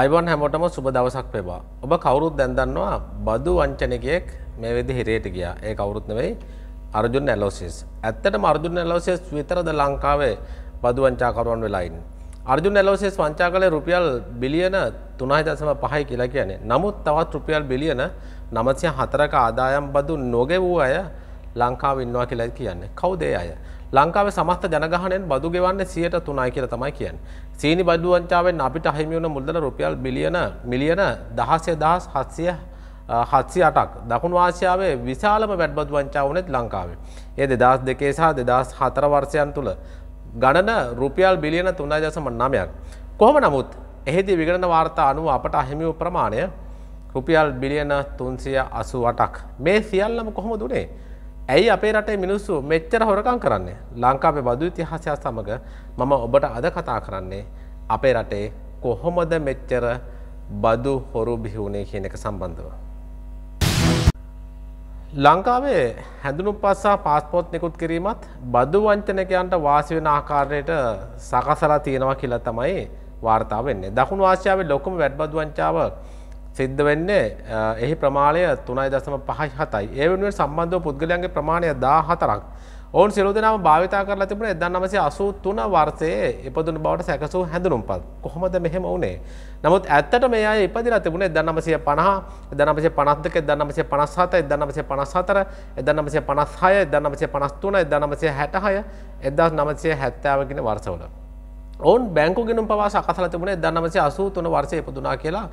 අයිබොන් හැමෝටම සුබ දවසක් පෙබා ඔබ කවුරුත් දැන්දන්නවා බදු වංචනකයෙක් මේ වෙදි හිරේට ගියා ඒ කවුරුත් නෙවෙයි අර්ජුන් ඇලෝසිස් ඇත්තටම අර්ජුන් ඇලෝසිස් විතරද ලංකාවේ බදු වංචාකරුවන් වෙලායින් අර්ජුන් ඇලෝසිස් වංචා කළේ රුපියල් බිලියන 3.5 පහයි කියලා කියන්නේ නමුත් තවත් රුපියල් බිලියන 904ක ආදායම් බදු නොගෙවූ අය ලංකාවේ ඉන්නවා කියලා කියන්නේ කවුද ඒ අය ලංකාව සමස්ත ජනගහනෙන් බදු ගෙවන්නේ සියයට තුනයි කියලා තමයි කියන්නේ. සීනි බදු වංචාවෙන් අපිට අහිමි වුණ මුදල රුපියල් බිලියන මිලියන 16100 හත්සි අටක් දකුණු ආසියාවේ විශාලම වැඩ්බදු වංචාව වනෙත් ලංකාවේ. ඒ දෙදස් දෙකේ සහ දෙදස් හතර වර්ෂයන් තුළ ගණන රුපියල් බිලියන තුනා දශම නමයක්. කොහොම නමුත් එහිදී විගණන වාර්තා අනුව අපට අහිමි වූ ප්‍රමාණය රුපියල් බිලියන 388ක්. මේ සියල්ලම කොහොමද උනේ? ඇයි අපේ රටේ මිනිස්සු මෙච්චර හොරකම් කරන්නේ ලංකාවේ බදු ඉතිහාසය සමග මම ඔබට අද කතා කරන්නේ අපේ රටේ කොහොමද මෙච්චර බදු හොරු බිහිවුණේ කියන එක සම්බන්ධව. ලංකාවේ හැඳුනු පස්සා පාස්පෝට් නිකුත් කිරීමත් බදු වංචනකයන්ට වාසි වෙන ආකාරයට සකසලා තියෙනවා කියලා තමයි වාර්තා වෙන්නේ. දකුණු ආසියාවේ ලොකුම වැඩ්බදු වංචාව සිද්ධ වෙන්නේ එහි ප්‍රමාණය තුනයි දසම පහයි හතයි ඒ වෙනුවෙන් සම්බන්ධව පුද්ගලයන්ගේ ප්‍රමාණය දා හතරක් ඔවුන් සිරු දෙනාම භාවිතා කරලා තිබුණ එදන් නමසේ අසූ තුන වර්සයේ ඉපදුන බවට සැකසූ හැඳුනුම් පත් කොහොමද මෙහෙම වුණේ නමුත් ඇත්තට මේ අය ඉපදිලා තිබුණේ එදන් නමසය පණහා එදන් නමසේ පනස් දෙක එදන් නමසේ පනස් හත එදන් නමසේ පනස් හතර එදන් නමසේ පනස් හය එදන් නමසේ පනස් තුන එදන් නමසේ හැට හය එදස් නමසය හැත්තෑව කියන වර්සවල ඔවුන් බැංකු ගෙනුම් පවා සකසලා තිබුණේ එදන් නමසේ අසූ තුන වර්ෂය ඉපදුනා කියලා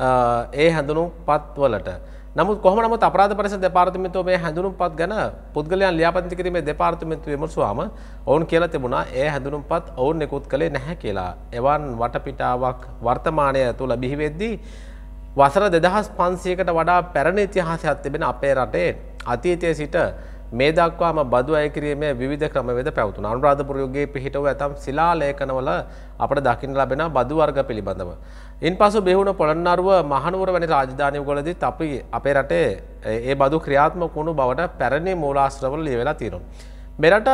ඒ හැඳුණු පත්වලට නමුත් කොහමනම අපරාධ පරිස දෙපාර්තමිතුව මේ හැඳුණු පත් ගැන පුද්ගලයන් ලියාපති කිරීමේ දෙපාර්තමිතු විමසවාම ඔවුන් කියල තිබුණා ඒ හැඳුණුම් පත් ඔවුන් එකුත් කළේ නැහැ කියලා එවන් වටපිටාවක් වර්තමානය තුළ බිහිවෙද්දී වසර දෙදහස් පන්සියකට වඩා පැරණ ඉතිහාසයක් තිබෙන අපේ රටේ අතීතය සිට මේ දක්වාම බදු අය කිරීමේ විධ ක්‍රමවේද පැවතුන අනුරාධපුර යුගයේ පිහිටව ඇතම් ශිලා ලේඛනවල අපට දකින්න ලැබෙන බදු වර්ග පිළිබඳව. ඉන් පසු බෙහුණ පොළොන්නරුව මහනුවර වැනි රාජධානිවලදීත් අපි අපේ රටේ ඒ බදු ක්‍රියාත්මක වුණු බවට පැරණි මූලාශ්‍රවල ලියවෙලා තියෙනවා. මෙරට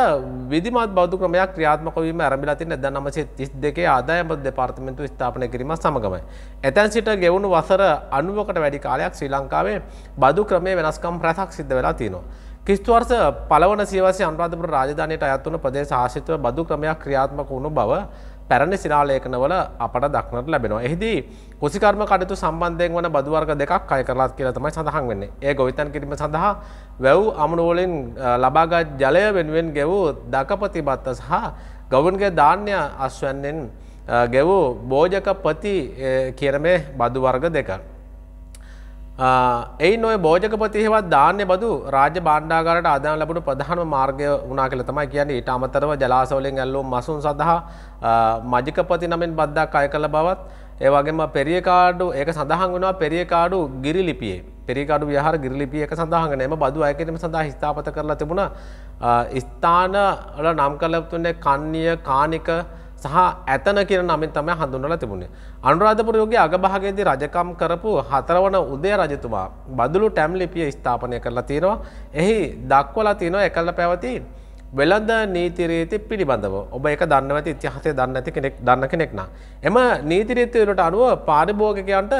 විදිමත් බෞද්ධ ක්‍රමයක් ක්‍රියාත්මකවීම ඇරඹිලා තියෙන 1932 ආදායම් බදු දෙපාර්තමේන්තුව ස්ථාපනය කිරීම සමගමයි. එතැන් සිට ගෙවුණු වසර 90කට වැඩි කාලයක් ශ්‍රී ලංකාවේ බදු ක්‍රමයේ වෙනස්කම් රැසක් සිද්ධ වෙලා තියෙනවා. කිස්තුවර්ස පලවන සිවස අන්පාධපුර රාජධානයට අයත්වන ප්‍රදේ ශාසිතව බදු ක්‍රමයක් ක්‍රියාත්මක වුණු බව පැරණි සිනාලේඛනවල අපට දක්නට ලැබෙනවා. එහිදී කුසිකර්ම කටයුතු සම්බන්ධයෙන් වන බදුවර්ග දෙකක් අය කරලාත් කියලා තමයි සඳහන් වෙන්නේ. ඒ ගොවිතැන් කිරීම සඳහා වැව් අමනුවලින් ලබාගත් ජලය වෙනුවෙන් ගෙවූ දකපතිබත්ත සහ ගවන්ගේ ධාන්‍ය අස්වැන්නෙන් ගෙවූ බෝජකපති කියන මේ බදුවර්ග දෙකක්. එයි නොය බෝජකපතිහෙවත් ධාන්‍ය බදු රාජ බාණ්ඩාගරට ආදාන ලැබුණු ප්‍රධාන මාර්ගය වනා කළ තමයි කියන්නේ ඊට අමතරව ජලාසවලින් ඇල්ලුම් මසුන් සඳහා මජිකපති නමෙන් බද්දක් අය කළ බවත් ඒ වගේම පෙරියකාඩු ඒක සඳහන් වුණා පෙරියකාඩු ගිරිලිපියේ පෙරිකාඩු විහාර ගිරිලිපිය එක සඳහන් නෑම බදු අය කිරීම සඳහා ස්ථාපත කරලා තිබුණා ස්ථාන වල නම් කරලා තුනේ කන්නිය කානික සහ ඇතන කියන නමින් තමයි හඳුන්වලා තිබුණේ. අනුරාධපුර යුගයේ අගභාගයේදී රජකම් කරපු හතරවන උදය රජතුමා බදුළු ටැම් ලිපිය ස්ථාපනය කරලා තියෙනවා. එහි දක්වලා තියෙනවා එකල පැවති වෙළඳ නීතිරීති පිළිබඳව ඔබ එක දන්න ඇති ඉතිහාසය දන්න ඇති කෙනෙක් දන්න කෙනෙක් නම්. එම නීතිරීතිවලට අනුව පාරිභෝගකයන්ට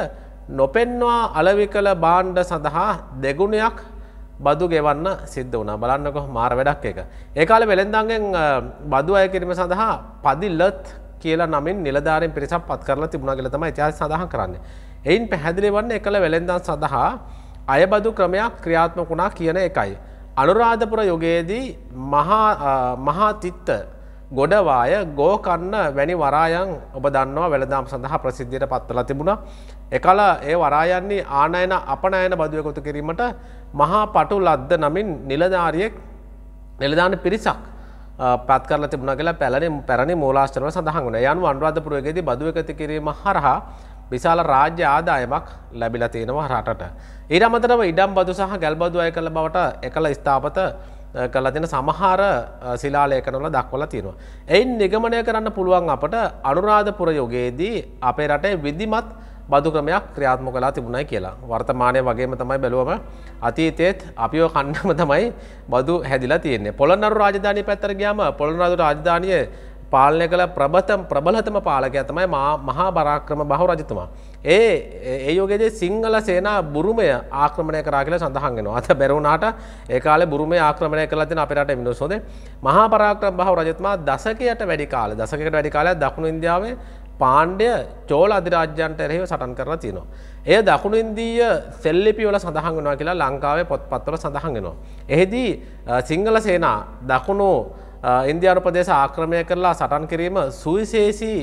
නොපෙන්වා අලවි කළ බාණ්ඩ සඳහා දෙගුණයක් බදු ගෙවන්න සිද්ධ වුණ බලන්නකො මාර වැඩක් එක. ඒකාල වෙළෙන්දන්ගෙන් බදු අය කිරීම සඳහා පදිල්ලත් කියලා නමින් නිලධාරෙන් පිරිසක් පත් කරලා තිබුණ ගලතම ඉතිහාස සඳහන් කරන්න. එයින් පැහැදිලි වන්න එකළ වෙළෙන්දන් සඳහා අයබදු ක්‍රමයක් ක්‍රියාත්මක වුණා කියන එකයි. අනුරාධපුර යුගයේදී මහාතිත්ත ගොඩවාය ගෝකන්න වැනි වරායන් ඔබ දන්නවා වෙළදාම් සඳහා ප්‍රසිද්ධියට පත්වල තිබුණා එකල ඒ වරායන්නේ ආනයන අපනයන බදුවකොතු කිරීමට මහා පටු ලද්ද නමින් නිලධාරියෙක් නිලධාන පිරිසක් පත්කර තිබන කියලා පැලන පැරණි මූලාස්ටරව සඳහන් වන යන් අන්රාධපුරුවගේදී බදුවකති කිරීම හරහා විශාල රාජ්‍ය ආදායමක් ලැබිල තියෙනවා රටට. ඊට අමතරව ඉඩම් බදු සහ ගැල්බදු අය කළ බවට එකල ස්ථාපත කළ තින සමහර සිලාලයකනල දක්වල තියෙනවා. එයින් නිගමනය කරන්න පුළුවන් අපට අනුරාධපුර යොගයේදී අපේ රටේ විදිමත් බදු ක්‍රමයක් ක්‍රියාත්ම කලා තිබුණයි කියලා වර්තමානය වගේම තමයි බැලුවම අතීතයත් අපිෝ කන්නම තමයි බදු හැදිලා තියන්නේ පොළොන්නරු රාජධානය පැත්තර ගයාම පොළොනරදු රාජධානය පාලනය කළ ප්‍රබතම් ප්‍රබලතම පාලකය තමයි මහා බරාක්‍රම බහු රජතුමා. ඒ ඒයෝගෙදේ සිංහල සේනා බුරුමය ආක්‍රමණය කරා කියල සඳහන්ගෙනවා අත බැරවුණට ඒකාල බුරුම ආක්‍රමණය කලතින අපිට මිනිස්සෝද මහා පරාක්‍රම බහු රජතුමා දසකයට වැඩි කාල දසකට වැඩි කාලයක් දකුණු ඉන්දියාවේ පාණ්ඩය චෝල අධිරාජ්‍යන්ට එරෙහිව සටන් කරලා තියෙනවා. එය දකුණු ඉන්දීය සෙල්ලිපිවල සඳහන් වෙනවා කියලා ලංකාවේ පොත්පත්වල සඳහන් වෙනවා. එහිදී සිංහල සේනා දකුණු ඉන්දියානු ප්‍රදේශ ආක්‍රමය කරලා සටන් කිරීම සුවිශේෂී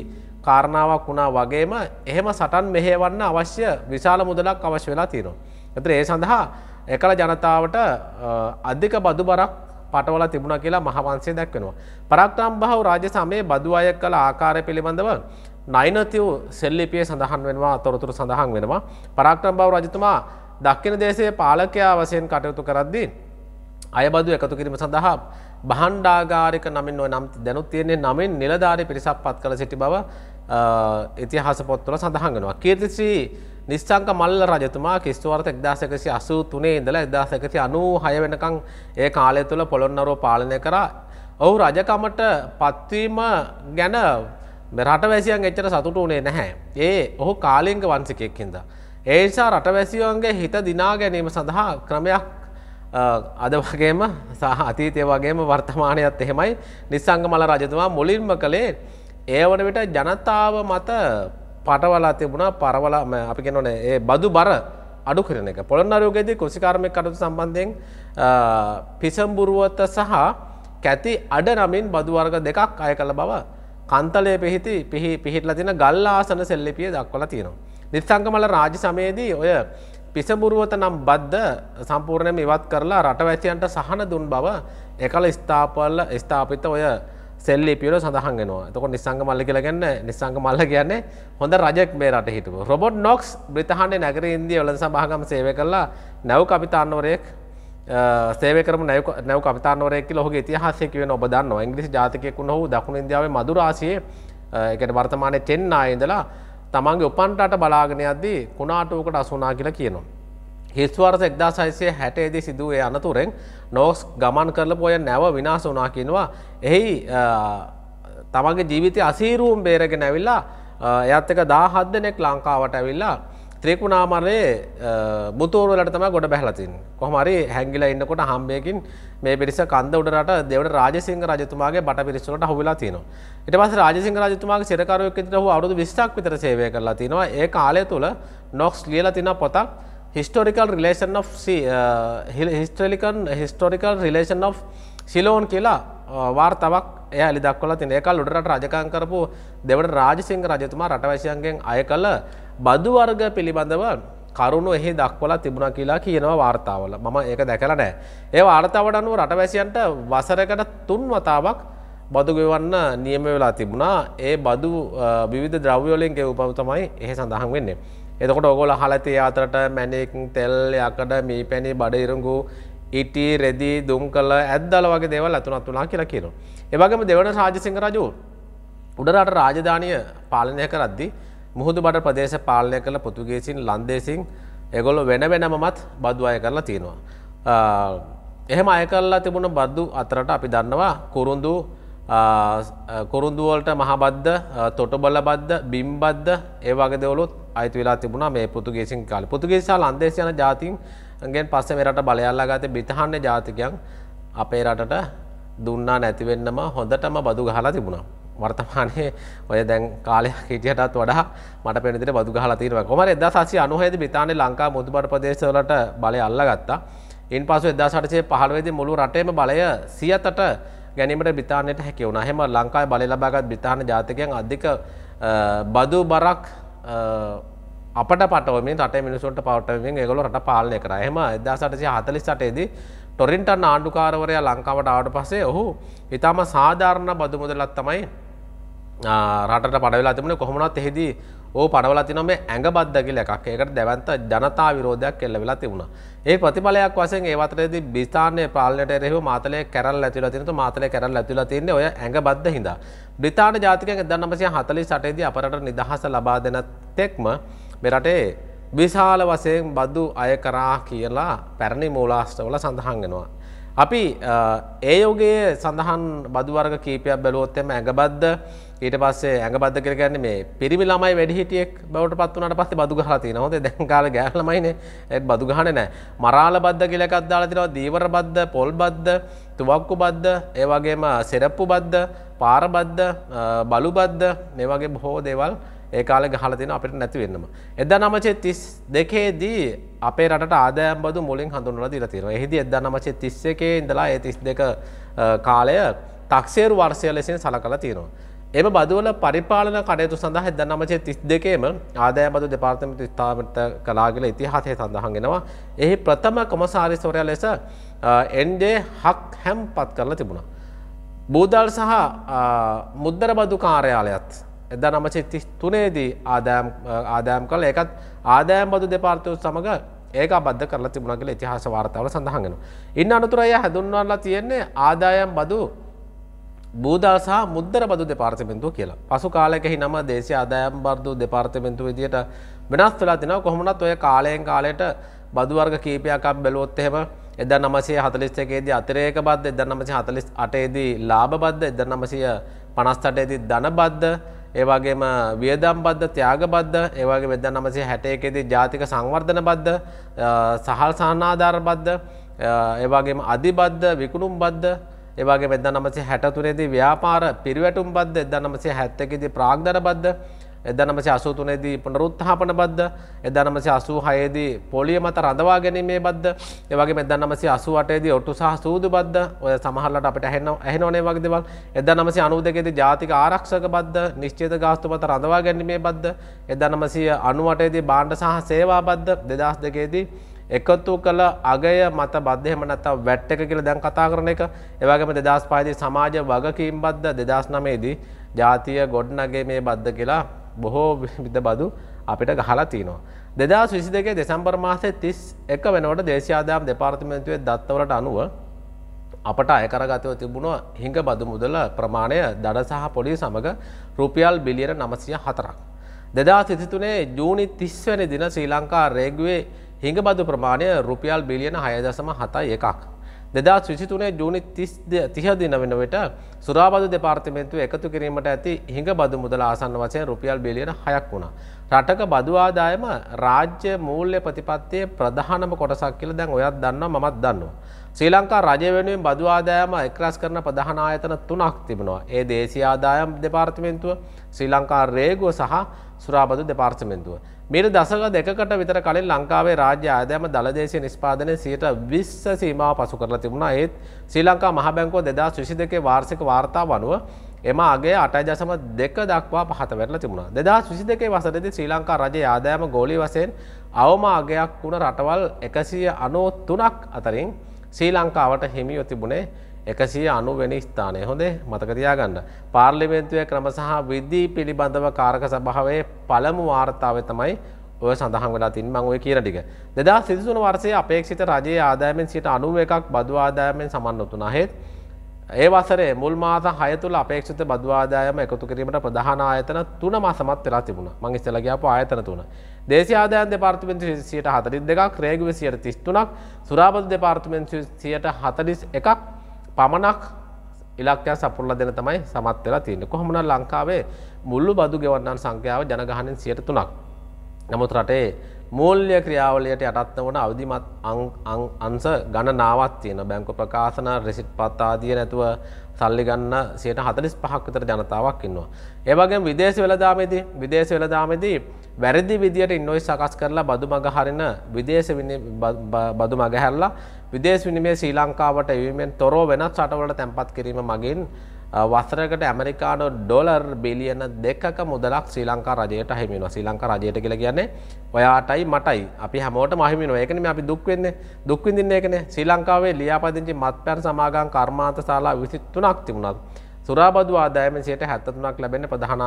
කාරණාවක් වුණා වගේම එහෙම සටන් මෙහෙවන්න අවශ්‍ය විශාල මුදලක් අවශ්‍ය වෙලා තියෙනවා. ඇතර ඒ සඳහා එකල ජනතාවට අධික බදු බරක් පටවල තිබුණ කියලා මහවන්සේ දැක්වෙනවා. පරක්්‍රම් බහව රාජ සමයේ බදු අය කළ ආකාරය පිළිබඳව නයිනතිව් සෙල්ලිපිය සඳහන් වෙනවා තොරතුරු සඳහන් වෙනවා පරාක්ටම් බව රජතුමා දක්කින දේශයේ පාලකයා වසයෙන් කටයුතු කරද්දී. අයබදු එකතු කිරීම සඳහා බහන්්ඩාගාරික නමින් ඔය නම් දැනුත් තියන්නේ නමින් නිලධාරි පිරිසක් පත් කළ සිටි බව ඉතිහාස පොත්තුල සඳහන්ගෙනවා. කීර්තිශ්‍රී නිශ්චංක මල්ල රජතුමා කිස්තුවර්ත එක්දාසකසි අසූ තුනේ ඉඳල එදදාසකති අනූ හය වෙනකං ඒ කාලය තුළ පොළොන්නරෝ පාලනය කරා. ඔහු රජකමට පත්වීම ගැන රටවැසියන් එච්චර සතුට වනේ නැහැ. ඒ ඔහු කාලිංග වන්සිකෙක් හිද. ඒනිසා රටවැසියන්ගේ හිත දිනා ගැනීම සඳහා ක්‍රමයක් අද වගේම සහ අතීතය වගේම වර්තමානයත් එහෙමයි නිසංග මල රජතුමා මුලින්ම කළේ ඒ වන විට ජනතාව මත පටවලා තිබුණා පරවල අපි කෙනොන ඒ බදු බර අඩු කරන එක පොළොන්නරුවගේද කෘසිකාරමය කටතු සම්බන්ධයෙන් පිසම්බුරුවත සහ කැති අඩ නමින් බදුවර්ග දෙකක් අය කළ බව කන්තලය පිහිති පිහි පිහිටල තින ගල් ආසන සෙල්ලිපිය දක්වල තියෙනවා. නිත්සංගමල රාජ සමයේදී ඔය පිසබුරුවත නම් බද්ධ සම්පූර්ණයම ඉවත් කරලා රටවැසියන්ට සහන දුන් බව එකල ස්ථාපල්ල ස්ථාපිත ඔය සෙල්ලිපියල සඳහන් වෙනවා තක නිසංග මල්ල කියලගන්න නිසංග මල්ල කියන්නේ හොඳ රජෙක් මේ රට හිටපු. රොබොට් නොක්ස් බ්‍රතාහන්ය නැගර ඉන්දිය වලද සභාගම සේව කරලා නැව් කපිතාන්නවරයෙක් සේකර නැක නැව කතානරෙක් ලොහගේ තිහසෙකව ඔබදන්න ඉංග්‍රිසි ජාතිකයෙකු හෝ දකුණ ඉදියාවේ මදුරාසියේ එකට වර්තමානය චෙන්න අයඉඳලා තමන්ගේ උපන්ටට බලාගෙනයද්දී කුණාටුවකට අසුනා කියලා කියනවා. හිස්වර්ස එක්දා සයිසය හැටේදී සිදුවේ අනතුරෙන් නෝස් ගමන් කරල පොය නැව විනාස වනා කියනවා එහි තමගේ ජීවිතය අසීරුම් බේරගෙන ඇවිල්ලා එයත් එක දාහත් දෙනෙක් ලංකාවට ඇවිල්ලා ත්‍රේකුණාමරය මුතුවරලට තම ගොඩ බැහලතින් කොහමරි හැංගිල ඉන්නකොට හම්බයකින් මේ පිරිස කන්ද උඩට දෙවට රාජසිංහ රජතුමාගේ බට පිරිස්සලට හොවෙලා තින ඉට පස රාජසිංහ රජතුමාගේ සිරකරුවක් ෙතර හ අරුදු විස්ටක් විතර සේවය කරලා තිනවා ඒ කාලය තුළ නොක්ස් ලියල තින පොතක් historical relation historical historical relation Ceylon කියලා වාර්තාවක් ඇලි දක්වල තින එකල් උඩට රජකං කරපු දෙවට රාජසිංහ රජතුමා රටවැසියන්ගෙන් අය කළ බදු වර්ග පිළිබඳව කරුණු එහි දක්වලා තිබුණ කියලා කියනවා වාර්තාවල මම ඒක දැකල නෑ. ඒ වාර්තාවට අනුව රටවැසියන්ට වසරකට තුන් වතාවක් බදුගෙවන්න නියම වෙලා තිබුණා ඒ බදු විවිධ ද්‍රව්‍යෝලින් ගෙව්පව තමයි එහ සඳහන් වෙන්නේ. එතකොට ඔගොල හලතේ අතරට මැනෙක් තෙල් යකඩ මී පැණි බඩ ඉරංගු ඉටී රෙදී දුම් කල ඇද්දල වගේ දේවල් ඇතුනත් වනා කියලා කියනවා. එවගේම දෙවන රාජසිංහ රජු උඩරට රාජධානය පාලනය කරද්දි මුහුදු බට ප්‍රදේශ පාලනය කළ පොතුගේසින් ලන්දේසින් එගොල්ල වෙන වෙනමමත් බදු අය කරලා තියෙනවා. එහෙම අය කරලා තිබුණ බද්දු අතරට අපි දන්නවා කුරුන්දු කුරුන්දුවලට මහබද්ද තොටබල බද්ද බිම්බද්ද ඒ වගේ දෙවලුත් අයිති වෙලා තිබුණා මේ පොතුගේසින් කාලේ. පොතුගේසා ලන්දේසියන ජාතින් ගෙන් පස්සේ මේ රට බලයල්ලා ගත්තේ බ්‍රිතාන්‍ය ජාතිකයන් අපේ රටට දුන්නා නැති වෙන්නම හොඳටම බදු ගහලා තිබුණා. වර්තමානයේ ඔය දැන් කාලයක් හිටියටත් වඩා මට පේන විදිහට බදු ගහලා තියෙනවා. කොහමද 1996 දී බ්‍රිතාන්‍ය ලංකා මුදුබඩ ප්‍රදේශවලට බලය අල්ලගත්තා. ඉන්පසු 1815 දී මුළු රටේම බලය 100ට ගැනීමට බ්‍රිතාන්‍යයට හැකි වුණා. එහෙම ලංකාවේ බලය ලබාගත් බ්‍රිතාන්‍ය ජාතිකයන් අධික බදු බරක් අපට පටවමින් රට මිනිසුන්ට පවටමින් ඒගොල රට පාලනය කර හෙම එදසටසි හතලිසටේදී ටොරින්ටන් ආණ්ඩුකාරවරයා ලංකාවට ආවට පසේ ඔහු ඉතාම සාධාරණ බදුමුදලත් තමයි රට පඩවෙලා තිබන කොහොමනත් එහෙදී ඕ පඩවලති නොම ඇඟ බද්දකිල එකක් ඒකට දැවන්ත ජනතා විරෝධයක් කෙල්ල වෙලා තිබුණ ඒ ප්‍රතිඵලයක් වසෙන් ඒවතරේද බිස්ථානය පාලනට එරෙහු මාතලය කරල් ඇතුල තිනතු මාතලය කරල් ඇතුල තින්න ඔය ඇඟ බද්ද හිද බ්‍රතාාන ජාතිකය දන්නමසය හතලි සටේදී අපරට නිදහස ලබා දෙන තෙක්ම මෙරටේ විශාල වසයෙන් බද්දු අය කරා කියලා පැරණි මූලාස්ටවල සඳහන්ගෙනවා. අපි ඒ යෝගයේ සඳහන් බදුවර්ග කීපයක් බැලුවොත්තෙම ඇඟබද්ද ඊට පස්සේ ඇඟබද්ද කරගන්න මේ පිරිමි ළමයි වැඩිහිටියෙක් බවට පත් වනට පස්සේ බදු ගහලා තියෙනවා. හොඳේ දැන් කාලේ ගෑල්මයිනේ. ඒත් බදු ගහන්නේ නැහැ. මරාල බද්ද කියලා එකක් දාලා තිනවා. දීවර බද්ද, පොල් බද්ද, තුවක්කු බද්ද, ඒ වගේම සෙරප්පු බද්ද, පාර බද්ද, බලු බද්ද මේ වගේ බොහෝ දේවල් ඒ කාල ගහල තින අපිට නැතිවෙන්නම. එද නමචේ තිස් දෙකේදී අපේ රට ආදෑම්බදු මුලින් හඳුන්ල දිර තිර හිද එද නමචේ තිස්ස එකේ ඉඳලා ඒ තිස් දෙක කාලය තක්සේරු වර්සය ලෙසින් සල කළ තියෙනවා. එම බදවල පරිපාලන කටයුතු සඳහ එද නමචේ තිස් දෙකේම ආදෑ බදු දෙපාර්තමතු ස්ථාමට කලාගල ඉතිහාසය සඳහන්ගෙනවා. එහි ප්‍රථම කොමසාරිස්වරය ලෙස එන්ඩේ හක් හැම් පත් කරලා තිබුණා. බූදල් සහ මුද්දර බදු කාර්යාලයත් එදා නමචේ තිස්තුනේදී ආදායම් කළ එකත් ආදායම් බදු දෙපාර්තය සමඟ ඒක බද්ධ කරලා තිබුණගල ඉතිහාස වාර්තාවල සඳහගෙන. ඉන්න අනතුරය හැඳුන්වල්ලා තියෙන්නේ ආදායම් බදු බූදා සහ මුද්දර බදු දෙපාර්තමෙන්තුව කියලා. පසු කාලෙකෙහි නම දේශ ආදායම් බර්දු දෙපාර්තමෙන්තු විදියට වෙනස් වෙලා තිනවා කොහොමනත් ඔය කාලයෙන් කාලයට බදුවර්ග කීපයක් අප බැලුවොත් එහෙම එදා නමසේ හතලිස් එකේදී අතිරේක බද්ද එදා නමසේ හතලිස් අටේදී ලාභ බද්ද එදා නමසය පනස් අටේදී ධන බද්ද ඒවාගේම වියදම් බද්ධ ත්‍යාග බද්ධ ඒවාගේ වෙද නමසේ හැටයකෙදී ජාතික සංවර්ධන බද්ධ සහල් සහනාධාර බද්ධ ඒවාගේම අධිබද්ධ විකුණුම් බද්ධ ඒවාගේ වෙද නමසේ හැටතුරේදී ව්‍යාපාර පිරිවැටුම් බද්ධ එද නමසේ හැත්තකෙදී ප්‍රාග්ධර බද්ධ එදනමසේ අසූතුනේදී පුනරුත්හාපන බද්ධ එදනමසේ අසූ හයේදී පොලිය මත රඳවා ගැනීමේ බද්ධ ඒවගේ මෙදන්නමසේ අසු අටේදී ඔට්ටු සහ සූදු බද්ධ ඔය සමහරලට අපට ඇහෙන ඇහෙනෝනේ වගේ දේවල් එදනමසේ අනූ දෙකේදී ජාතික ආරක්ෂක බද්ධ නිශ්චිත ගාස්තු මත රඳවා ගැනීමේ බද්ධ එදනමසේ අනු අටේදී බාණ්ඩ සහ සේවා බද්ධ දෙදස් දෙකේදී එකතු කළ අගය මත බද්ධහෙම නැතම් වැට් එක කියල දැන් කතා කරන එක ඒවගේම දෙදස් පාදී සමාජ වගකීම් බද්ධ දෙදස් නමේදී ජාතිය ගොඩ්නගේ මේ බද්ධ කියලා බොහෝ විද බදු අපිට ගහලා තියනවා. දෙදස් විසි දෙකේ දෙසම්බර් මාසේ තිස් එක වෙනවට දේශයාදාම් දෙපාර්තිමෙන්තුවේ දත්තවලට අනුව අපට අයකරගතව තිබුණ හිඟ බදු මුදල ප්‍රමාණය දඩ සහ පොලි සමඟ රුපියල් බිලියන නමසිය හතරක්. දෙදා සිසිතුනේ ජූනි තිස්වැනි දින ශ්‍රී ලංකා රේගුවේ හිඟ බදු ප්‍රමාණය රුපියල් බිලියන හයදසම හතයි එකක්. දෙදා විසිතුනේ ජූනි තිහදින වෙනවට සුරාබද දෙපාර්තිමේන්තුව එකතු කිරීමට ඇති හිඟ බදු මුදල ආසන්න වසයෙන් රුපියල් බිලියන හයක් වුණා. රටක බදවාදායම රාජ්‍ය මූල්‍ය ප්‍රතිපත්තියේ ප්‍රධානම කොටසක් කියල දැන් ඔයත් දන්නවා මත් දන්නවා. ශ්‍රී ලංකා රජ වෙනුවෙන් බදවාදායම එක්රස් කරන ප්‍රධාන ආයතන තුනක් තිබෙනවා. ඒ දේශී ආදායම් දෙපාර්තිමේන්තුව ශ්‍රී ලංකා රේගුව සහ සුරාබදු දෙපාර්තිමේන්තුව. මෙට දසක දෙකට විතර කලින් ලංකාවේ රාජ්‍ය ආදයම දළදේශය නිස්පාදනය සියට විශ්ස සීමාව පසු කරලා තිබුණා ඒත් ශ්‍රී ලංකා මහබැංකෝ දෙදා ශිෂි දෙකේ වාර්සික වාර්තාව අනුව එම අගේ අටජසම දෙක දක්වා පහත වැටලා තිබුණා දෙදා ශිෂි දෙකේ වසරදි ශ්‍රී ලංකා රජ ආදායම ගෝලි වසයෙන් අවම අගයක් වුණ රටවල් එකසිය අනෝ තුනක් අතරින් ශ්‍රී ලංකාවට හිමියෝ තිබුණේ එකසිය අනුවැනි ස්ථානය හොඳේ මතකතියාගන්න. පාර්ලිමේන්තුවය ක්‍රම සහ විද්දී පිළිබඳව කාරක සභාවේ පළමු වාර්තාව තමයි ඔය සඳහන් වෙලා තින් මං ඔය කියන ටික. 2023 වර්ෂයේ අපේක්ෂිත රජයේ ආදායමෙන් 91ක් බදු ආදායමෙන් සමන් වුණා. හේත් ඒ වසරේ මුල් මාස 6 තුල අපේක්ෂිත බදු ආදායම එකතු කිරීමට ප්‍රධාන ආයතන 3 මාසමත් වෙලා තිබුණා. මම ඉස්සෙල්ලා ගියාපු ආයතන 3. දේශීය ආදායම් දෙපාර්තමේන්තුවේ 142ක්, ක්‍රය ගිවිසි 133ක්, සුරාබද දෙපාර්තමේන්තුවේ 141ක් පමණක් ඉලක්කය සපුරල දෙන තමයි සමත් වෙලා තියෙන කොහොමන ලංකාවේ මුල්ලු බදු ගෙවන්නන් සංඛ්‍යාව ජනගහනෙන් සියට තුනක් නමුත් රටේ මූල්්‍ය ක්‍රියාවලයට යටත්න වන අවධිමත් අන්ස ගණනාවත් තියෙන බැංකු ප්‍රකාශන රෙසිට් පත්තාදිය නැතුව සල්ලි ගන්න සයට හතලිස් පහක්විතර ජනතාවක් ඉන්නවා. ඒවගේ විදේශ වෙලදාමේදී විදේශ වෙලදාමේදී වැරදි විදියට ඉන්නොයි සකස් කරලා බදු මගහරින විදේශ බදු මගහැරලා විදේශ විනිමේ ශ්‍රී ලංකාවට එවීමෙන් තොරෝ වෙනත් සටවලට තැන්පත් කිරීම මගින් වසරකට ඇමරිකානු ඩොලර් බිලියන දෙකක මුදලක් ශ්‍රී ලංකා රජයට අහිමිනවා ශ්‍රී ලංකා රජයට කියලා කියන්නේ ඔයාටයි මටයි අපි හැමෝටම අහිමිනවා ඒකනේ අපි දුක් වෙන්නේ දුක් විඳින්නේ ඒකනේ ශ්‍රී ලංකාවේ ලියාපදිංචි මත්පැන් සමාගම් කර්මාන්ත ශාලා 23ක් තිබුණා සුරාබදු ආදායමෙන් 73ක් ලැබෙන්නේ ප්‍රධාන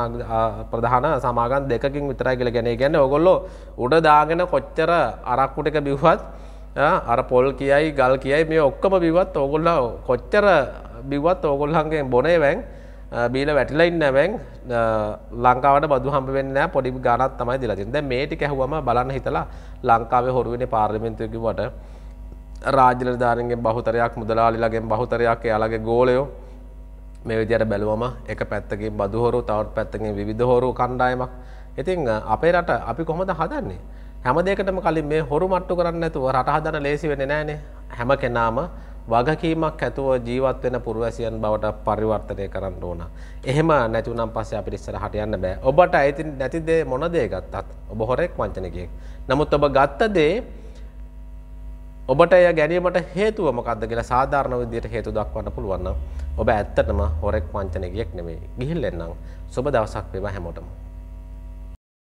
ප්‍රධාන සමාගම් දෙකකින් විතරයි කියලා කියන්නේ ඒ කියන්නේ ඕගොල්ලෝ උඩ දාගෙන කොච්චර අරක්කු ටික බිව්වත් අර පොල් කියයි ගල් කියයි මේ ඔක්කොම බිව්වත් ඕගොල්ලෝ කොච්චර බිවත් ඕගොල්හන්ගේ බොනේ වැං බීල වැටිලයින්න නැවැන් ලංකාවට බදු හම්බවෙන්න පොඩි ගානත් තමයි දිලතින් දැ මේටි කැහුවම බලන්න හිතලා ලංකාවේ හොරුවෙන පාර්ලිමෙන්තුකිවට රාජලධාරගෙන් බහුතරයක් මුදලාලිලගෙන් බහුතරයක් එයාලගේ ගෝලයෝ මේ විදියට බැලුවම එක පැත්තකින් බදුහොරු තවත් පැත්තකින් විධහොරු කණ්ඩායමක් ඉතිං අපේ රට අපි කොහොමද හදන්නේ හැම දෙකටම කලින් මේ හොරු මට්ටු කරන්න ඇතුව රට හදන ලේසි වෙන නෑනේ හැම කෙනාම වගකීමක් ඇතුව ජීවත් වෙන පුරවැසියන් බවට පරිවර්තනය කරන්න ඕන. එහෙම නැති වුණාන් පස්සේ අපිට ඉස්සරහට යන්න බෑ. ඔබට ඇති නැති දේ මොන දේ ගත්තත් ඔබ හොරෙක් වංචනිකයෙක්. නමුත් ඔබ ගත්ත දේ ඔබට එය ගැනීමට හේතුව මොකක්ද කියලා සාධාරණ විදිහට හේතු දක්වන්න පුළුවන් නම් ඔබ ඇත්තටම හොරෙක් වංචනිකයෙක් නෙමෙයි. ගිහින් එන්නම්. සුබ දවසක් වේවා හැමෝටම.